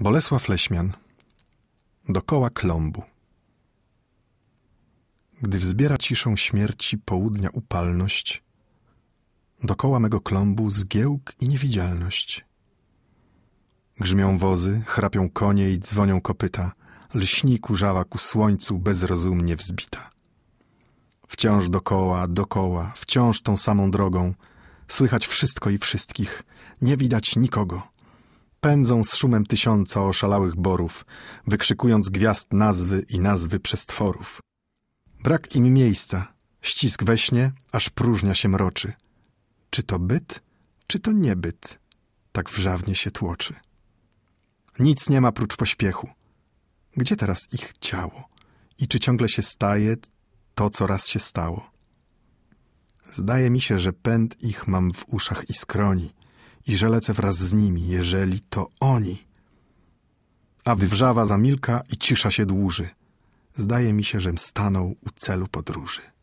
Bolesław Leśmian Dokoła klombu Gdy wzbiera ciszą śmierci południa upalność, Dokoła mego klombu zgiełk i niewidzialność. Grzmią wozy, chrapią konie i dzwonią kopyta, Lśni kurzawa ku słońcu bezrozumnie wzbita. Wciąż dokoła, dokoła, wciąż tą samą drogą, Słychać wszystko i wszystkich, nie widać nikogo – pędzą z szumem tysiąca oszalałych borów, wykrzykując gwiazd nazwy i nazwy przestworów. Brak im miejsca, ścisk we śnie, aż próżnia się mroczy. Czy to byt, czy to niebyt, tak wrzawnie się tłoczy. Nic nie ma prócz pośpiechu. Gdzie teraz ich ciało? I czy ciągle się staje to, co raz się stało? Zdaje mi się, że pęd ich mam w uszach i skroni, i że lecę wraz z nimi, jeżeli to oni. A wrzawa zamilka i cisza się dłuży. Zdaje mi się, żem stanął u celu podróży.